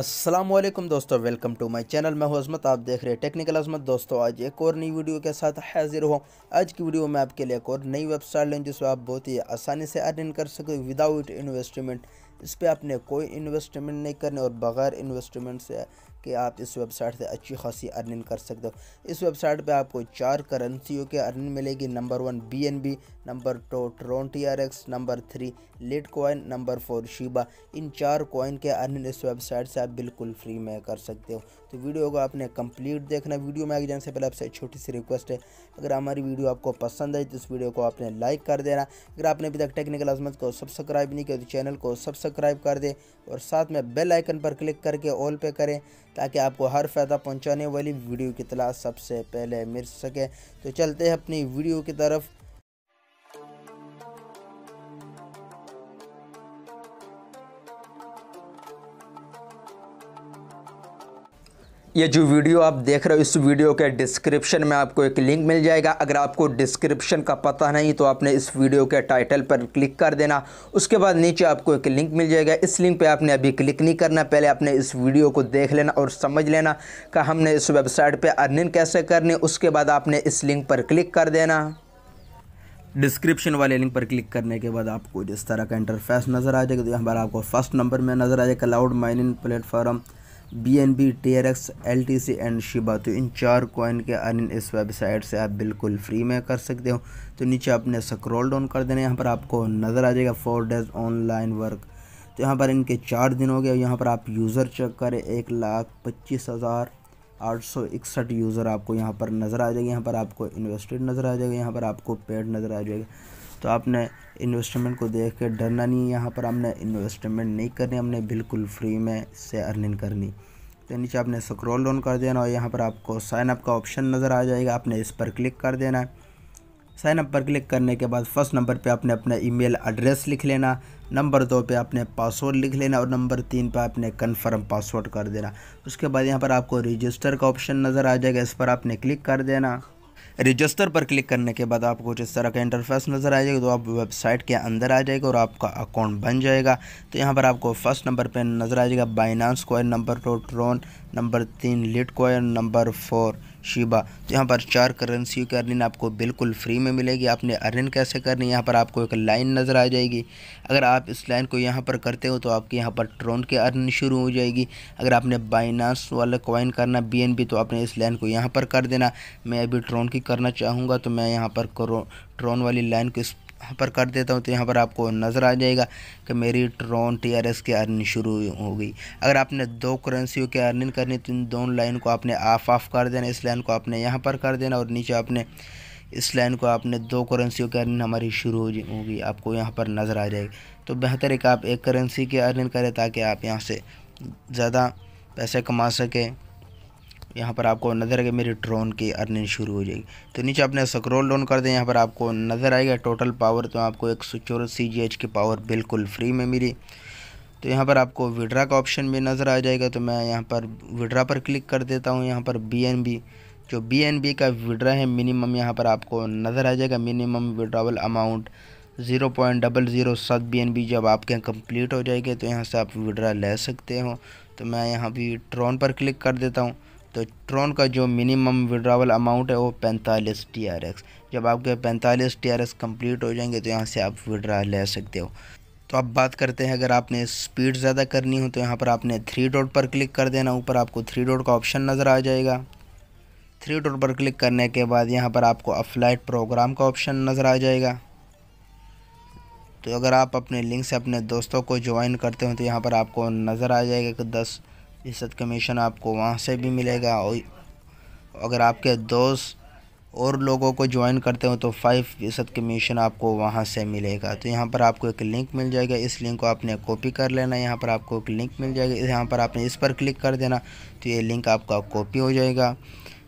असलम दोस्तों welcome to my channel मैं हूं अजमत आप देख रहे हैं टेक्निकल अजमत दोस्तों आज एक और नई वीडियो के साथ हाजिर हूं आज की वीडियो में आपके लिए एक और नई वेबसाइट लें जिसमें आप बहुत ही आसानी से अर्निंग कर हो विदाउट इन्वेस्टमेंट इस पर आपने कोई इन्वेस्टमेंट नहीं करनी और बग़ैर इन्वेस्टमेंट से कि आप इस वेबसाइट से अच्छी खासी अर्निंग कर सकते हो इस वेबसाइट पे आपको चार करेंसीयों के अर्निंग मिलेगी number one B N B number two Tron R X number three Litecoin number four Shiba इन चार कॉइन के अर्निंग इस वेबसाइट से आप बिल्कुल फ्री में कर सकते हो तो वीडियो को आपने कंप्लीट देखना वीडियो में आगे जाने से पहले आपसे छोटी सी रिक्वेस्ट है अगर हमारी वीडियो आपको पसंद आई तो इस वीडियो को आपने लाइक कर देना अगर आपने अभी तक टेक्निकल आजमत को सब्सक्राइब नहीं किया तो चैनल को सब्सक्राइब सब्सक्राइब कर दें और साथ में बेल आइकन पर क्लिक करके ऑल पे करें ताकि आपको हर फ़ायदा पहुंचाने वाली वीडियो की तलाश सबसे पहले मिल सके तो चलते हैं अपनी वीडियो की तरफ ये जो वीडियो आप देख रहे हो इस वीडियो के डिस्क्रिप्शन में आपको एक लिंक मिल जाएगा अगर आपको डिस्क्रिप्शन का पता नहीं तो आपने इस वीडियो के टाइटल पर क्लिक कर देना उसके बाद नीचे आपको एक लिंक मिल जाएगा इस लिंक पे आपने अभी क्लिक नहीं करना पहले आपने इस वीडियो को देख लेना और समझ लेना कि हमने इस वेबसाइट पर अर्निंग कैसे करनी उसके बाद आपने इस लिंक पर क्लिक कर देना डिस्क्रिप्शन वाले लिंक पर क्लिक करने के बाद आपको जिस तरह का इंटरफेस नज़र आ जाएगा तो यहाँ पर आपको फर्स्ट नंबर में नज़र आ जाएगा cloud mining platform B N B T R X L T C and Shiba तो इन चार कॉइन के अर्निंग इस वेबसाइट से आप बिल्कुल फ्री में कर सकते हो तो नीचे आपने स्क्रॉल डाउन कर देना यहाँ पर आपको नज़र आ जाएगा फोर डेज ऑनलाइन वर्क तो यहाँ पर इनके चार दिन हो गए यहाँ पर आप यूज़र चेक करें एक लाख पच्चीस हज़ार आठ सौ इकसठ यूज़र आपको यहाँ पर नज़र आ जाएगा यहाँ पर आपको इन्वेस्टेड नज़र आ जाएगा यहाँ पर आपको पेड नज़र आ जाएगा तो आपने इन्वेस्टमेंट को देख के डरना नहीं है यहाँ पर हमने इन्वेस्टमेंट नहीं करनी हमने बिल्कुल फ्री में से अर्निंग करनी तो नीचे आपने स्क्रॉल डाउन कर देना और यहाँ पर आपको साइनअप का ऑप्शन नज़र आ जाएगा आपने इस पर क्लिक कर देना है साइनअप पर क्लिक करने के बाद फर्स्ट नंबर पे आपने अपना ईमेल एड्रेस लिख लेना नंबर दो पे आपने पासवर्ड लिख लेना और नंबर तीन पे आपने कन्फर्म पासवर्ड कर देना उसके बाद यहाँ पर आपको रजिस्टर का ऑप्शन नज़र आ जाएगा इस पर आपने क्लिक कर देना रजिस्टर पर क्लिक करने के बाद आपको जिस तरह का इंटरफेस नज़र आ जाएगा तो आप वेबसाइट के अंदर आ जाएगा और आपका अकाउंट बन जाएगा तो यहाँ पर आपको फर्स्ट नंबर पर नज़र आ जाएगा Binance coin number two Tron number तीन Litecoin number four Shiba तो यहाँ पर चार करेंसी की अर्निंग आपको बिल्कुल फ्री में मिलेगी आपने अर्निंग कैसे करनी यहाँ पर आपको एक लाइन नज़र आ जाएगी अगर आप इस लाइन को यहाँ पर करते हो तो आपके यहाँ पर ट्रोन की अर्निंग शुरू हो जाएगी अगर आपने बाइनास वाला कॉइन करना बी तो आपने इस लाइन को यहाँ पर कर देना मैं अभी ट्रोन की करना चाहूँगा तो मैं यहाँ पर करो ट्रोन वाली लाइन को इस यहाँ पर कर देता हूँ तो यहाँ पर आपको नज़र आ जाएगा कि मेरी ट्रोन टी आर एस की अर्निंग शुरू हो गई अगर आपने दो करेंसी की अर्निंग करनी तो इन दोनों लाइन को आपने ऑफ ऑफ कर देना इस लाइन को आपने यहाँ पर कर देना और नीचे आपने इस लाइन को आपने दो करेंसीयों की अर्निंग हमारी शुरू होगी आपको यहाँ पर नज़र आ जाएगी तो बेहतर है कि आप एक करेंसी की अर्निंग करें ताकि आप यहाँ से ज़्यादा पैसे कमा सकें यहाँ पर आपको नज़र आएगा मेरी ड्रोन की अर्निंग शुरू हो जाएगी तो नीचे आपने स्क्रोल डाउन कर दें यहाँ पर आपको नज़र आएगा टोटल पावर तो आपको एक सौ चौरासी जी एच की पावर बिल्कुल फ्री में मिली तो यहाँ पर आपको विड्रा का ऑप्शन भी नज़र आ जाएगा तो मैं यहाँ पर विड्रा पर क्लिक कर देता हूँ यहाँ पर बी एन बी जो बी एन बी का विड्रा है मिनिमम यहाँ पर आपको नज़र आ जाएगा minimum withdrawal amount zero point double zero सात बी एन बी जब आपके यहाँ कम्प्लीट हो जाएगी तो यहाँ से आप विड्रा ले सकते हो तो मैं यहाँ भी ट्रॉन पर क्लिक कर देता हूँ तो ट्रोन का जो मिनिमम विड्रावल अमाउंट है वो पैंतालीस टी आर एक्स जब आपके पैंतालीस टी आर एक्स कम्प्लीट हो जाएंगे तो यहाँ से आप विड्रा ले सकते हो तो अब बात करते हैं अगर आपने स्पीड ज़्यादा करनी हो तो यहाँ पर आपने थ्री डॉट पर क्लिक कर देना ऊपर आपको थ्री डॉट का ऑप्शन नज़र आ जाएगा थ्री डॉट पर क्लिक करने के बाद यहाँ पर आपको अफ्लाइट प्रोग्राम का ऑप्शन नज़र आ जाएगा तो अगर आप अपने लिंक से अपने दोस्तों को ज्वाइन करते हो तो यहाँ पर आपको नज़र आ जाएगा कि दस फ़ीसद कमीशन आपको वहाँ से भी मिलेगा और अगर आपके दोस्त और लोगों को ज्वाइन करते हो तो फाइव फ़ीसद कमीशन आपको वहाँ से मिलेगा तो यहाँ पर आपको एक लिंक मिल जाएगा इस लिंक को आपने कॉपी कर लेना यहाँ पर आपको एक लिंक मिल जाएगा यहाँ पर आपने इस पर क्लिक कर देना तो ये लिंक आपका कॉपी हो जाएगा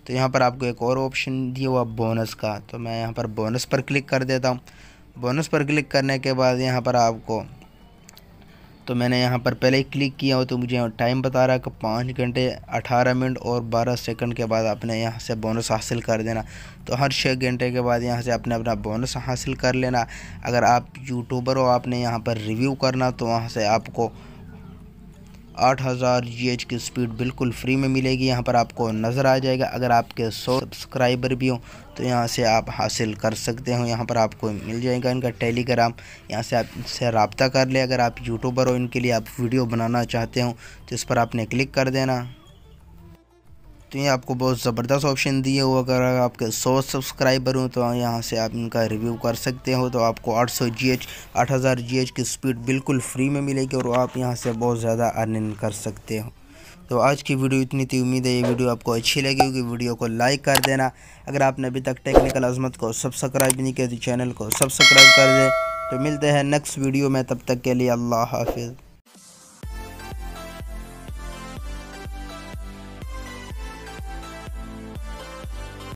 तो यहाँ पर आपको एक और ऑप्शन दिया हुआ बोनस का तो मैं यहाँ पर बोनस पर क्लिक कर देता हूँ बोनस पर क्लिक करने के बाद यहाँ पर आपको तो मैंने यहाँ पर पहले ही क्लिक किया हो तो मुझे यहाँ टाइम बता रहा है कि पाँच घंटे अठारह मिनट और बारह सेकंड के बाद आपने यहाँ से बोनस हासिल कर देना तो हर छः घंटे के बाद यहाँ से अपने अपना बोनस हासिल कर लेना अगर आप यूट्यूबर हो आपने यहाँ पर रिव्यू करना तो वहाँ से आपको आठ हज़ार जी की स्पीड बिल्कुल फ्री में मिलेगी यहाँ पर आपको नज़र आ जाएगा अगर आपके सौ सब्सक्राइबर भी हों तो यहाँ से आप हासिल कर सकते हो यहाँ पर आपको मिल जाएगा इनका टेलीग्राम यहाँ से आप इनसे रबता कर ले अगर आप यूट्यूबर हो इनके लिए आप वीडियो बनाना चाहते हो तो इस पर आपने क्लिक कर देना तो ये आपको बहुत ज़बरदस्त ऑप्शन दिए हो अगर आपके सौ सब्सक्राइबर हों तो यहाँ से आप इनका रिव्यू कर सकते हो तो आपको 800 सौ जी एच आठ हज़ार जी एच की स्पीड बिल्कुल फ्री में मिलेगी और आप यहाँ से बहुत ज़्यादा अर्निंग कर सकते हो तो आज की वीडियो इतनी थी उम्मीद है ये वीडियो आपको अच्छी लगी होगी वीडियो को लाइक कर देना अगर आपने अभी तक टेक्निकल अजमत को सब्सक्राइब नहीं किया तो चैनल को सब्सक्राइब कर दें तो मिलते हैं नेक्स्ट वीडियो में तब तक के लिए अल्लाह हाफिज़